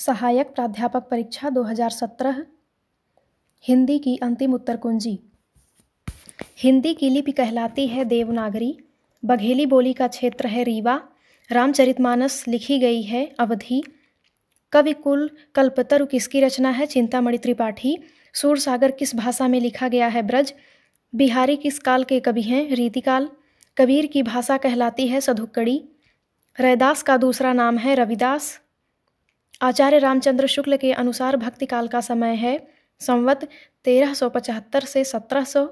सहायक प्राध्यापक परीक्षा 2017 हिंदी की अंतिम उत्तर कुंजी हिंदी की लिपि कहलाती है देवनागरी बघेली बोली का क्षेत्र है रीवा रामचरितमानस लिखी गई है अवधि कवि कुल कल्पतरु किसकी रचना है चिंतामणि त्रिपाठी सूरसागर किस भाषा में लिखा गया है ब्रज बिहारी किस काल के कवि हैं रीतिकाल कबीर की भाषा कहलाती है सधुक्कड़ी रैदास का दूसरा नाम है रविदास आचार्य रामचंद्र शुक्ल के अनुसार भक्ति काल का समय है संवत सौ पचहत्तर से सत्रह सौ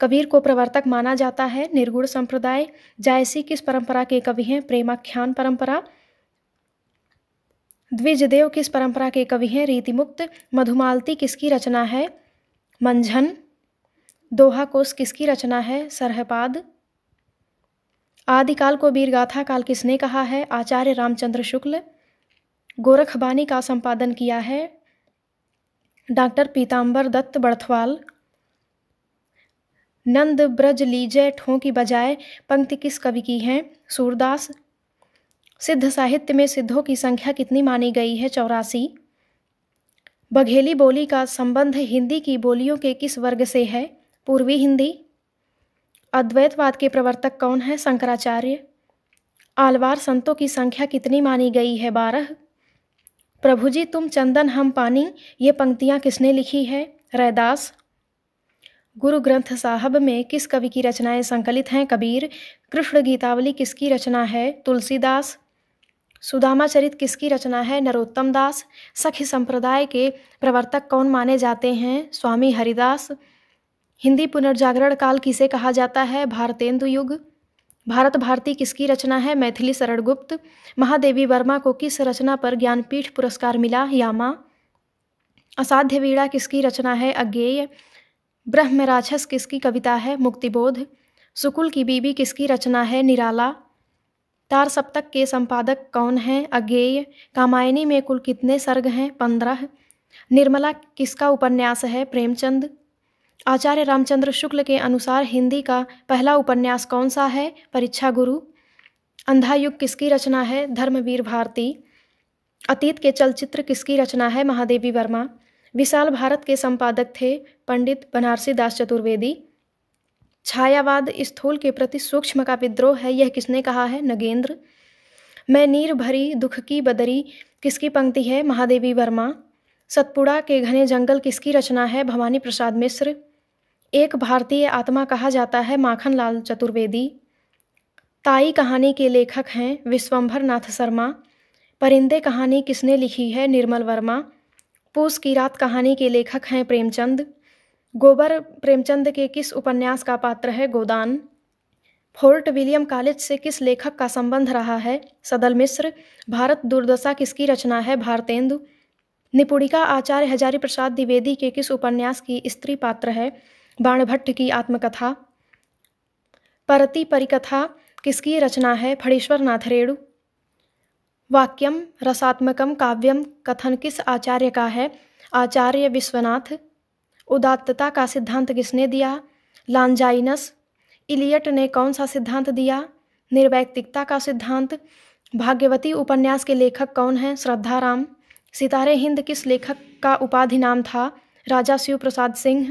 कबीर को प्रवर्तक माना जाता है निर्गुण संप्रदाय जायसी किस परंपरा के कवि हैं प्रेमाख्यान परंपरा द्विजदेव किस परंपरा के कवि हैं रीतिमुक्त मधुमालती किसकी रचना है मंझन दोहा कोस किसकी रचना है सरहपाद आदिकाल को वीरगाथा काल किसने कहा है आचार्य रामचंद्र शुक्ल गोरखबानी का संपादन किया है डॉक्टर पीताम्बर दत्त बड़थवाल नंद ब्रज लीजय ठों की बजाय पंक्ति किस कवि की है सूरदास सिद्ध साहित्य में सिद्धों की संख्या कितनी मानी गई है चौरासी बघेली बोली का संबंध हिंदी की बोलियों के किस वर्ग से है पूर्वी हिंदी अद्वैतवाद के प्रवर्तक कौन है शंकराचार्य आलवार संतों की संख्या कितनी मानी गई है बारह प्रभु जी तुम चंदन हम पानी ये पंक्तियाँ किसने लिखी है रैदास गुरु ग्रंथ साहब में किस कवि की रचनाएं संकलित हैं कबीर कृष्ण गीतावली किसकी रचना है तुलसीदास सुदामाचरित किसकी रचना है नरोत्तम दास सखी संप्रदाय के प्रवर्तक कौन माने जाते हैं स्वामी हरिदास हिंदी पुनर्जागरण काल किसे कहा जाता है भारतेंदु युग भारत भारती किसकी रचना है मैथिली शरण गुप्त महादेवी वर्मा को किस रचना पर ज्ञानपीठ पुरस्कार मिला यामा असाध्य वीड़ा किसकी रचना है अज्ञेय ब्रह्म राक्षस किसकी कविता है मुक्तिबोध सुकुल की बीबी किसकी रचना है निराला तार सप्तक के संपादक कौन हैं अज्ञेय कामायनी में कुल कितने सर्ग हैं पंद्रह निर्मला किसका उपन्यास है प्रेमचंद आचार्य रामचंद्र शुक्ल के अनुसार हिंदी का पहला उपन्यास कौन सा है परीक्षा गुरु अंधायुग किसकी रचना है धर्मवीर भारती अतीत के चलचित्र किसकी रचना है महादेवी वर्मा विशाल भारत के संपादक थे पंडित बनारसी दास चतुर्वेदी छायावाद स्थूल के प्रति सूक्ष्म का विद्रोह है यह किसने कहा है नगेंद्र मैं नीर भरी दुख की बदरी किसकी पंक्ति है महादेवी वर्मा सतपुड़ा के घने जंगल किसकी रचना है भवानी प्रसाद मिश्र एक भारतीय आत्मा कहा जाता है माखन लाल चतुर्वेदी ताई कहानी के लेखक हैं विश्वंभर नाथ शर्मा परिंदे कहानी किसने लिखी है निर्मल वर्मा पूस की रात कहानी के लेखक हैं प्रेमचंद गोबर प्रेमचंद के किस उपन्यास का पात्र है गोदान फोर्ट विलियम कॉलेज से किस लेखक का संबंध रहा है सदल मिश्र भारत दुर्दशा किसकी रचना है भारतेंदु निपुणिका आचार्य हजारी प्रसाद द्विवेदी के किस उपन्यास की स्त्री पात्र है बाणभट्ट की आत्मकथा परति परिकथा किसकी रचना है फणीश्वर रेणु वाक्यम रसात्मकम काव्यम कथन किस आचार्य का है आचार्य विश्वनाथ उदात्तता का सिद्धांत किसने दिया लांजाइनस इलियट ने कौन सा सिद्धांत दिया निर्वैक्तिकता का सिद्धांत भाग्यवती उपन्यास के लेखक कौन हैं श्रद्धाराम सितारे हिंद किस लेखक का उपाधि नाम था राजा शिव प्रसाद सिंह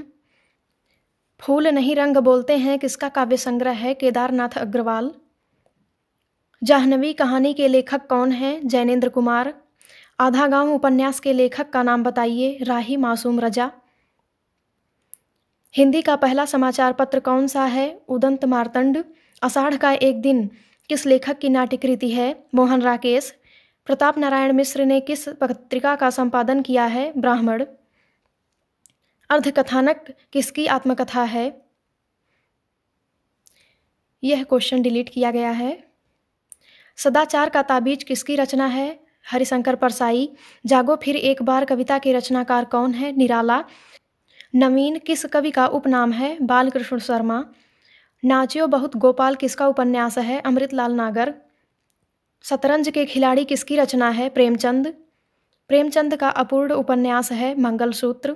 फूल नहीं रंग बोलते हैं किसका काव्य संग्रह है केदारनाथ अग्रवाल जाह्नवी कहानी के लेखक कौन हैं जैनेन्द्र कुमार आधा गांव उपन्यास के लेखक का नाम बताइए राही मासूम रजा हिंदी का पहला समाचार पत्र कौन सा है उदंत मारतंड अषाढ़ का एक दिन किस लेखक की नाट्य कृति है मोहन राकेश प्रताप नारायण मिश्र ने किस पत्रिका का संपादन किया है ब्राह्मण अर्धकथानक किसकी आत्मकथा है यह क्वेश्चन डिलीट किया गया है सदाचार का ताबीज किसकी रचना है हरिशंकर परसाई जागो फिर एक बार कविता के रचनाकार कौन है निराला नवीन किस कवि का उपनाम है बालकृष्ण शर्मा नाचियो बहुत गोपाल किसका उपन्यास है अमृतलाल नागर शतरंज के खिलाड़ी किसकी रचना है प्रेमचंद प्रेमचंद का अपूर्ण उपन्यास है मंगलसूत्र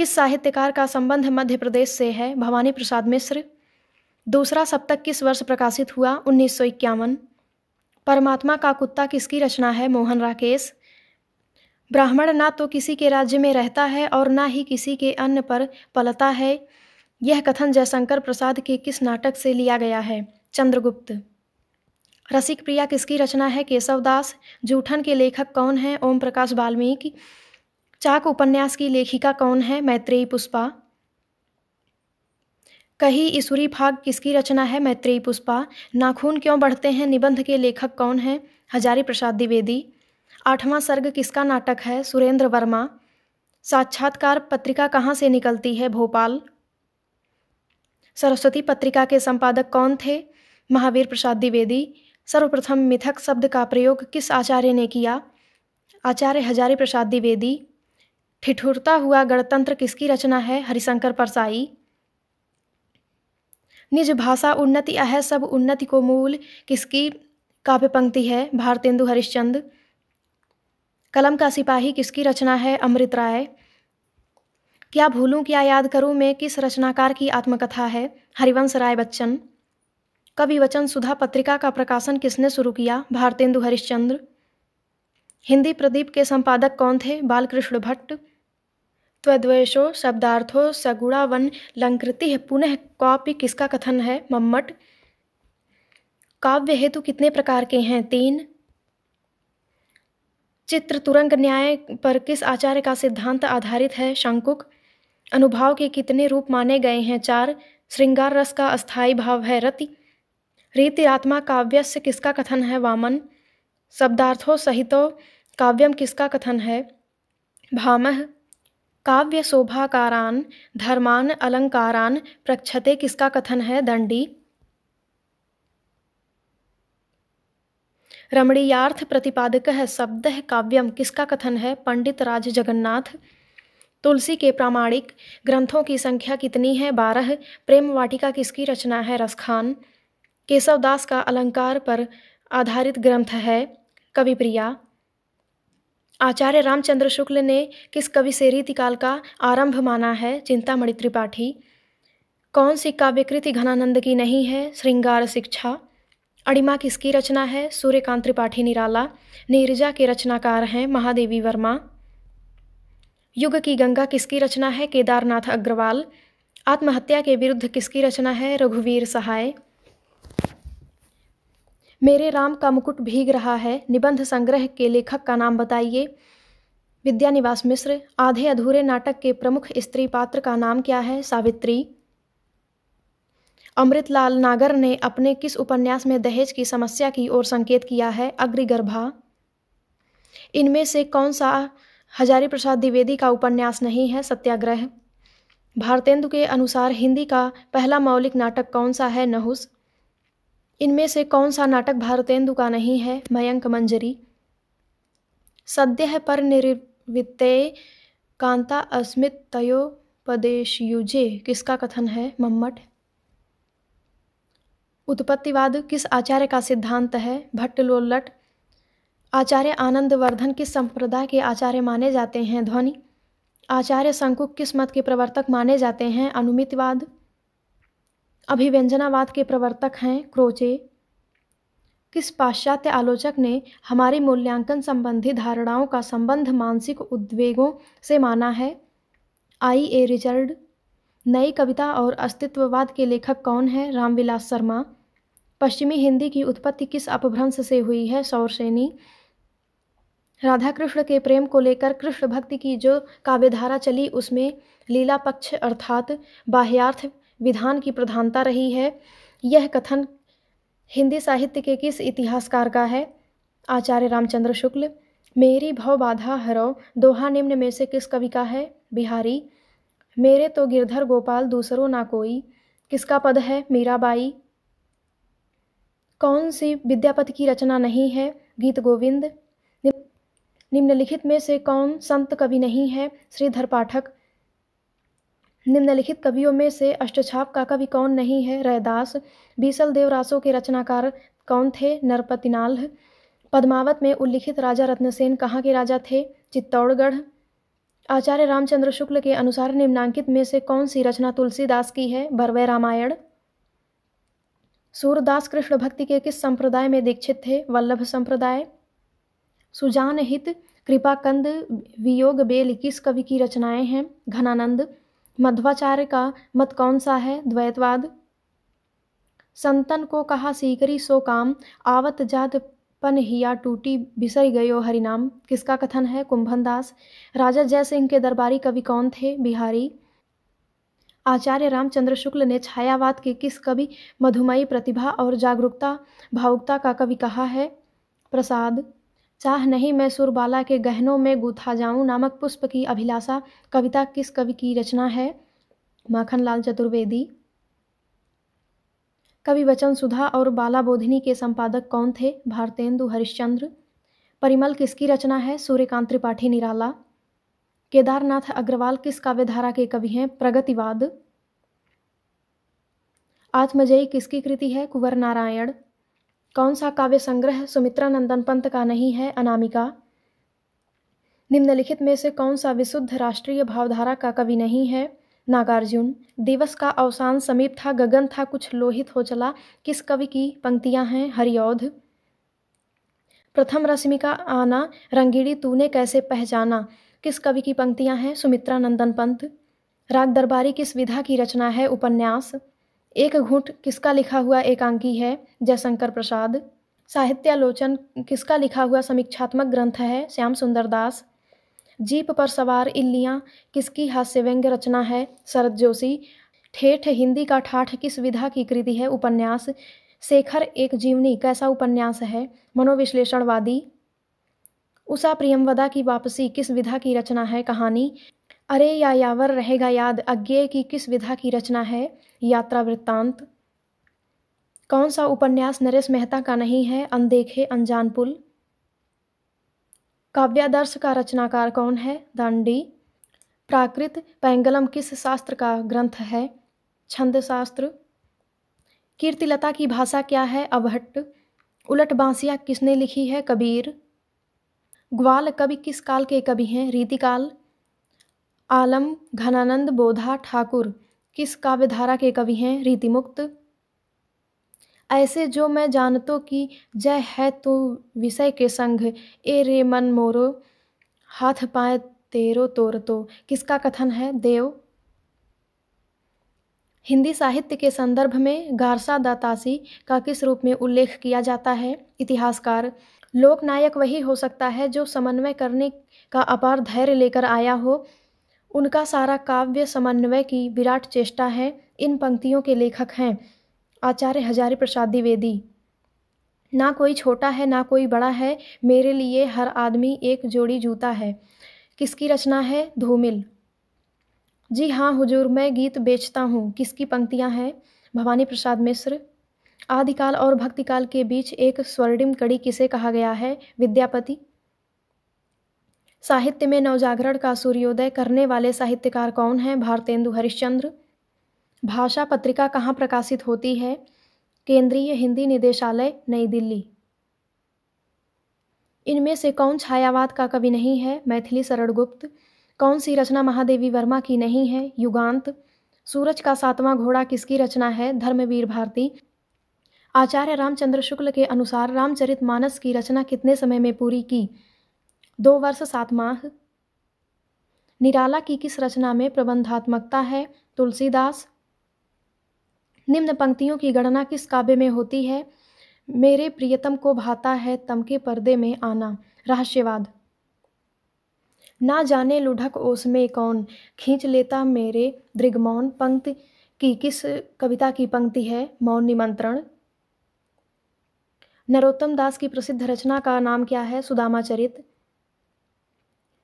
किस साहित्यकार का संबंध मध्य प्रदेश से है भवानी प्रसाद मिश्र दूसरा सप्तक किस वर्ष प्रकाशित हुआ उन्नीस सौ इक्यावन परमात्मा का कुत्ता किसकी रचना है मोहन राकेश ब्राह्मण ना तो किसी के राज्य में रहता है और ना ही किसी के अन्न पर पलता है यह कथन जयशंकर प्रसाद के किस नाटक से लिया गया है चंद्रगुप्त रसिक प्रिया किसकी रचना है केशवदास जूठन के लेखक कौन है ओम प्रकाश वाल्मीकि चाक उपन्यास की लेखिका कौन है मैत्रेयी पुष्पा कही ईश्वरी भाग किसकी रचना है मैत्रेयी पुष्पा नाखून क्यों बढ़ते हैं निबंध के लेखक कौन हैं हजारी प्रसाद द्विवेदी आठवां सर्ग किसका नाटक है सुरेंद्र वर्मा साक्षात्कार पत्रिका कहाँ से निकलती है भोपाल सरस्वती पत्रिका के संपादक कौन थे महावीर प्रसाद द्विवेदी सर्वप्रथम मिथक शब्द का प्रयोग किस आचार्य ने किया आचार्य हजारी प्रसाद द्विवेदी ठिठुरता हुआ गणतंत्र किसकी रचना है हरिशंकर परसाई निज भाषा उन्नति अह सब उन्नति को मूल किसकी काव्य पंक्ति है भारतेंदु हरिश्चंद कलम का सिपाही किसकी रचना है अमृत राय क्या भूलूं क्या याद करूं मैं किस रचनाकार की आत्मकथा है हरिवंश राय बच्चन कवि वचन सुधा पत्रिका का प्रकाशन किसने शुरू किया भारतेंदु हरिश्चंद्र हिंदी प्रदीप के संपादक कौन थे बालकृष्ण भट्ट त्वद्वेषो शब्दार्थो सगुणावनलंकृति है पुनः कॉपी किसका कथन है मम्मट काव्य हेतु कितने प्रकार के हैं तीन चित्र तुरंग न्याय पर किस आचार्य का सिद्धांत आधारित है शंकुक अनुभाव के कितने रूप माने गए हैं चार श्रृंगार रस का अस्थाई भाव है रति रीति आत्मा काव्यस्य किसका कथन है वामन शब्दार्थो सहितो काव्यम किसका कथन है भामह काव्य शोभाकारान धर्मान अलंकारान प्रक्षते किसका कथन है दंडी रमणीयार्थ प्रतिपादक है शब्द है काव्यम किसका कथन है पंडित राज जगन्नाथ तुलसी के प्रामाणिक ग्रंथों की संख्या कितनी है बारह प्रेम वाटिका किसकी रचना है रसखान केशवदास का अलंकार पर आधारित ग्रंथ है कविप्रिया आचार्य रामचंद्र शुक्ल ने किस कवि से रीतिकाल का आरंभ माना है चिंतामणि त्रिपाठी कौन सी काव्यकृति घनानंद की नहीं है श्रृंगार शिक्षा अड़िमा किसकी रचना है सूर्यकांत त्रिपाठी निराला नीरजा के रचनाकार हैं महादेवी वर्मा युग की गंगा किसकी रचना है केदारनाथ अग्रवाल आत्महत्या के विरुद्ध किसकी रचना है रघुवीर सहाय मेरे राम का मुकुट भीग रहा है निबंध संग्रह के लेखक का नाम बताइए विद्यानिवास मिश्र आधे अधूरे नाटक के प्रमुख स्त्री पात्र का नाम क्या है सावित्री अमृतलाल नागर ने अपने किस उपन्यास में दहेज की समस्या की ओर संकेत किया है अग्रिगर्भा इनमें से कौन सा हजारी प्रसाद द्विवेदी का उपन्यास नहीं है सत्याग्रह भारतेंदु के अनुसार हिंदी का पहला मौलिक नाटक कौन सा है नहुस इनमें से कौन सा नाटक भारतेंदु का नहीं है मयंक मंजरी सद्य पर निर्वित कांता अस्मित युजे किसका कथन है मम्मट उत्पत्तिवाद किस आचार्य का सिद्धांत है भट्ट लोल्लट आचार्य आनंदवर्धन किस संप्रदाय के आचार्य माने जाते हैं ध्वनि आचार्य संकुक किस मत के प्रवर्तक माने जाते हैं अनुमितवाद अभिव्यंजनावाद के प्रवर्तक हैं क्रोचे किस पाश्चात्य आलोचक ने हमारी मूल्यांकन संबंधी धारणाओं का संबंध मानसिक उद्वेगों से माना है आई ए रिचर्ड नई कविता और अस्तित्ववाद के लेखक कौन है रामविलास शर्मा पश्चिमी हिंदी की उत्पत्ति किस अपभ्रंश से हुई है सौरसेनी राधा कृष्ण के प्रेम को लेकर कृष्ण भक्ति की जो काव्यधारा चली उसमें लीला पक्ष अर्थात बाह्यार्थ विधान की प्रधानता रही है यह कथन हिंदी साहित्य के किस इतिहासकार का है आचार्य रामचंद्र शुक्ल मेरी भव बाधा हरो दोहा निम्न में से किस कवि का है बिहारी मेरे तो गिरधर गोपाल दूसरों ना कोई किसका पद है मीराबाई कौन सी विद्यापति की रचना नहीं है गीत गोविंद निम्नलिखित में से कौन संत कवि नहीं है श्रीधर पाठक निम्नलिखित कवियों में से अष्टछाप का कवि कौन नहीं है रैदास बीसल देवरासों के रचनाकार कौन थे नरपतिनाल पद्मावत में उल्लिखित राजा रत्नसेन कहाँ के राजा थे चित्तौड़गढ़ आचार्य रामचंद्र शुक्ल के अनुसार निम्नांकित में से कौन सी रचना तुलसीदास की है भरवै रामायण सूरदास कृष्ण भक्ति के किस संप्रदाय में दीक्षित थे वल्लभ संप्रदाय सुजान हित कृपाकंद वियोग बेल किस कवि की रचनाएं हैं घनानंद मध्वाचार्य का मत कौन सा है द्वैतवाद संतन को कहा सीकरी सो काम आवत जात पन हिया टूटी बिसर गयो हरिनाम किसका कथन है कुंभन दास राजा जय सिंह के दरबारी कवि कौन थे बिहारी आचार्य रामचंद्र शुक्ल ने छायावाद के किस कवि मधुमयी प्रतिभा और जागरूकता भावुकता का कवि कहा है प्रसाद चाह नहीं मैं सुरबाला के गहनों में गुथा जाऊं नामक पुष्प की अभिलाषा कविता किस कवि की रचना है माखनलाल चतुर्वेदी कवि वचन सुधा और बाला बोधिनी के संपादक कौन थे भारतेंदु हरिश्चंद्र परिमल किसकी रचना है सूर्यकांत त्रिपाठी निराला केदारनाथ अग्रवाल किस काव्यधारा के कवि हैं प्रगतिवाद आत्मजयी किसकी कृति है कुंवर नारायण कौन सा काव्य संग्रह सुमित्रा नंदन पंत का नहीं है अनामिका निम्नलिखित में से कौन सा विशुद्ध राष्ट्रीय भावधारा का कवि नहीं है नागार्जुन दिवस का अवसान समीप था गगन था कुछ लोहित हो चला किस कवि की पंक्तियां हैं हरियौध प्रथम रश्मि का आना रंगीड़ी तूने कैसे पहचाना किस कवि की पंक्तियां हैं सुमित्रा नंदन पंत राग दरबारी किस विधा की रचना है उपन्यास एक घूंट किसका लिखा हुआ एकांकी है जयशंकर प्रसाद साहित्यालोचन किसका लिखा हुआ समीक्षात्मक ग्रंथ है श्याम सुंदर दास जीप पर सवार इल्लियाँ किसकी हास्य व्यंग्य रचना है शरद जोशी ठेठ हिंदी का ठाठ किस विधा की कृति है उपन्यास शेखर एक जीवनी कैसा उपन्यास है मनोविश्लेषणवादी उषा प्रियमवदा की वापसी किस विधा की रचना है कहानी अरे या यावर रहेगा याद अज्ञे की किस विधा की रचना है यात्रा वृत्तांत कौन सा उपन्यास नरेश मेहता का नहीं है अनदेखे अनजान पुल काव्यादर्श का रचनाकार कौन है दांडी प्राकृत पैंगलम किस शास्त्र का ग्रंथ है छंद शास्त्र कीर्तिलता की भाषा क्या है अवहट्ट उलट बांसिया किसने लिखी है कबीर ग्वाल कवि किस काल के कवि हैं रीतिकाल आलम घनानंद बोधा ठाकुर किस काव्यधारा के कवि हैं रीतिमुक्त ऐसे जो मैं जानतो कि जय है तो विषय के संघ ए रे मन मोरो हाथ पाए तेरो तोर तो किसका कथन है देव हिंदी साहित्य के संदर्भ में गारसा दातासी का किस रूप में उल्लेख किया जाता है इतिहासकार लोकनायक वही हो सकता है जो समन्वय करने का अपार धैर्य लेकर आया हो उनका सारा काव्य समन्वय की विराट चेष्टा है इन पंक्तियों के लेखक हैं आचार्य हजारी प्रसाद द्विवेदी ना कोई छोटा है ना कोई बड़ा है मेरे लिए हर आदमी एक जोड़ी जूता है किसकी रचना है धूमिल जी हाँ हुजूर मैं गीत बेचता हूँ किसकी पंक्तियाँ हैं भवानी प्रसाद मिश्र आदिकाल और भक्तिकाल के बीच एक स्वर्णिम कड़ी किसे कहा गया है विद्यापति साहित्य में नवजागरण का सूर्योदय करने वाले साहित्यकार कौन हैं भारतेंदु हरिश्चंद्र भाषा पत्रिका कहाँ प्रकाशित होती है केंद्रीय हिंदी निदेशालय नई दिल्ली इनमें से कौन छायावाद का कवि नहीं है मैथिली शरण गुप्त कौन सी रचना महादेवी वर्मा की नहीं है युगांत सूरज का सातवां घोड़ा किसकी रचना है धर्मवीर भारती आचार्य रामचंद्र शुक्ल के अनुसार रामचरित मानस की रचना कितने समय में पूरी की दो वर्ष सात माह निराला की किस रचना में प्रबंधात्मकता है तुलसीदास निम्न पंक्तियों की गणना किस काव्य में होती है मेरे प्रियतम को भाता है तम के पर्दे में आना रहस्यवाद ना जाने लुढ़क ओस में कौन खींच लेता मेरे दृगमौन पंक्ति की किस कविता की पंक्ति है मौन निमंत्रण नरोत्तम दास की प्रसिद्ध रचना का नाम क्या है सुदामा चरित्र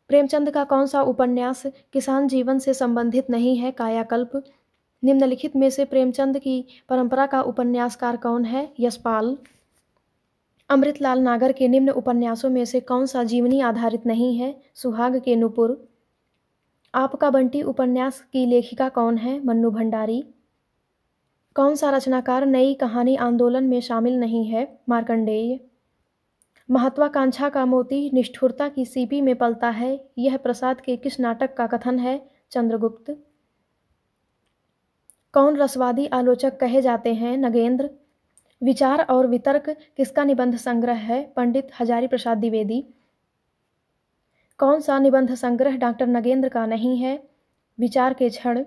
प्रेमचंद का कौन सा उपन्यास किसान जीवन से संबंधित नहीं है कायाकल्प निम्नलिखित में से प्रेमचंद की परंपरा का उपन्यासकार कौन है यशपाल अमृतलाल नागर के निम्न उपन्यासों में से कौन सा जीवनी आधारित नहीं है सुहाग के नुपुर आपका बंटी उपन्यास की लेखिका कौन है मन्नू भंडारी कौन सा रचनाकार नई कहानी आंदोलन में शामिल नहीं है मार्कंडेय महत्वाकांक्षा का मोती निष्ठुरता की सीपी में पलता है यह प्रसाद के किस नाटक का कथन है चंद्रगुप्त कौन रसवादी आलोचक कहे जाते हैं नगेंद्र विचार और वितर्क किसका निबंध संग्रह है पंडित हजारी प्रसाद द्विवेदी कौन सा निबंध संग्रह डॉक्टर नगेंद्र का नहीं है विचार के क्षण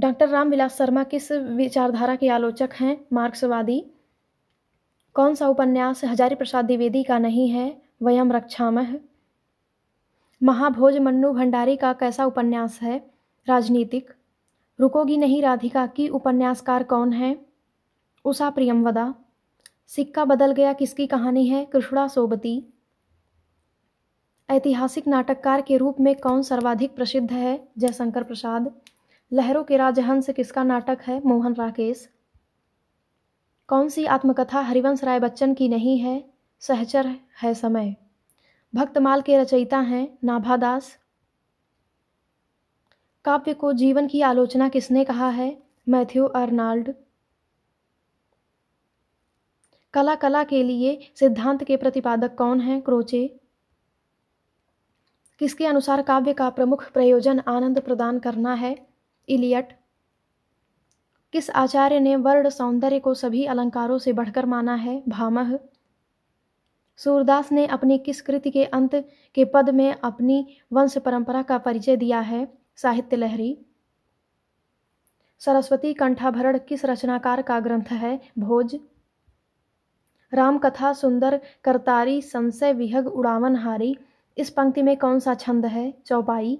डॉक्टर रामविलास शर्मा किस विचारधारा के आलोचक हैं मार्क्सवादी कौन सा उपन्यास हजारी प्रसाद द्विवेदी का नहीं है वयम रक्षामह महाभोज मन्नू भंडारी का कैसा उपन्यास है राजनीतिक रुकोगी नहीं राधिका की उपन्यासकार कौन है उषा प्रियमवदा सिक्का बदल गया किसकी कहानी है कृष्णा सोबती ऐतिहासिक नाटककार के रूप में कौन सर्वाधिक प्रसिद्ध है जयशंकर प्रसाद लहरों के राजहंस किसका नाटक है मोहन राकेश कौन सी आत्मकथा हरिवंश राय बच्चन की नहीं है सहचर है समय भक्तमाल के रचयिता हैं नाभादास काव्य को जीवन की आलोचना किसने कहा है मैथ्यू अर्नाल्ड कला कला के लिए सिद्धांत के प्रतिपादक कौन हैं क्रोचे किसके अनुसार काव्य का प्रमुख प्रयोजन आनंद प्रदान करना है इलियट किस आचार्य ने वर्ण सौंदर्य को सभी अलंकारों से बढ़कर माना है भामह सूरदास ने अपनी किस कृति के अंत के पद में अपनी वंश परंपरा का परिचय दिया है साहित्य लहरी सरस्वती कंठाभरण किस रचनाकार का ग्रंथ है भोज रामकथा सुंदर करतारी संशय विहग उड़ावन हारी इस पंक्ति में कौन सा छंद है चौपाई